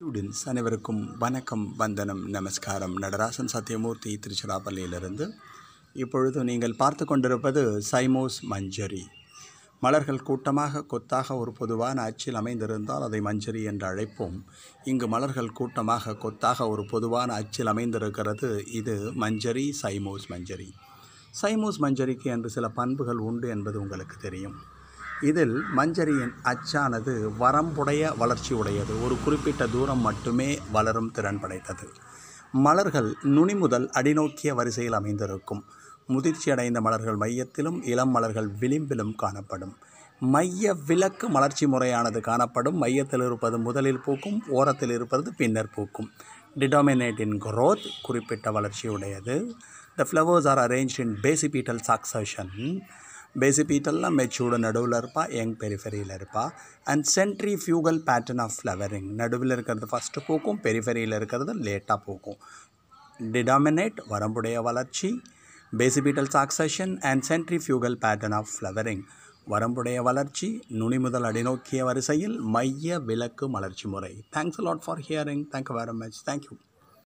students அனைவருக்கும் வணக்கம் வந்தனம் நமஸ்காரம் நடராசன் சத்யமூர்த்தி திருச்சிராப்பள்ளியிலிருந்து இப்பொழுது நீங்கள் பார்த்து கொண்டிருப்பது சைமோஸ் மஞ்சரி மலர்கள் கூட்டமாக கொத்தாக ஒரு பொதுவான அச்சில் அமைந்திருந்தால் அதை மஞ்சரி என்று அழைப்போம் இங்கு மலர்கள் கூட்டமாக கொத்தாக ஒரு பொதுவான அச்சில் அமைந்திருக்கிறது இது மஞ்சரி சைமோஸ் மஞ்சரி சைமோஸ் மஞ்சரிக்கு என்று சில பண்புகள் உண்டு என்பது உங்களுக்கு தெரியும் இதில் மஞ்சரியின் அச்சானது வரம்புடைய வளர்ச்சி உடையது ஒரு குறிப்பிட்ட தூரம் மட்டுமே வளரும் திறன் படைத்தது மலர்கள் நுனி முதல் அடிநோக்கிய வரிசையில் அமைந்திருக்கும் முதிர்ச்சியடைந்த மலர்கள் மையத்திலும் இளம் மலர்கள் விளிம்பிலும் காணப்படும் மைய விளக்கு மலர்ச்சி முறையானது காணப்படும் மையத்தில் இருப்பது முதலில் பூக்கும் ஓரத்தில் இருப்பது பின்னர் பூக்கும் டிடாமினேட்டின் இன் growth குறிப்பிட்ட வளர்ச்சியுடையது the flowers are arrange in basipetal succession பேசி பீட்டல்லாம் மெச்சூட நடுவில் இருப்பாள் யங் பெரிஃபரியில் இருப்பாள் and centrifugal pattern of flowering நடுவில் இருக்கிறது ஃபஸ்ட்டு போக்கும் பெரிஃபரியில் இருக்கிறது லேட்டாக போக்கும் டிடாமினேட் வரம்புடைய வளர்ச்சி basipetal succession and centrifugal pattern of flowering வரம்புடைய வளர்ச்சி நுனி முதல் அடிநோக்கிய வரிசையில் மைய விளக்கு வளர்ச்சி முறை thanks lot for hearing thank very much thank you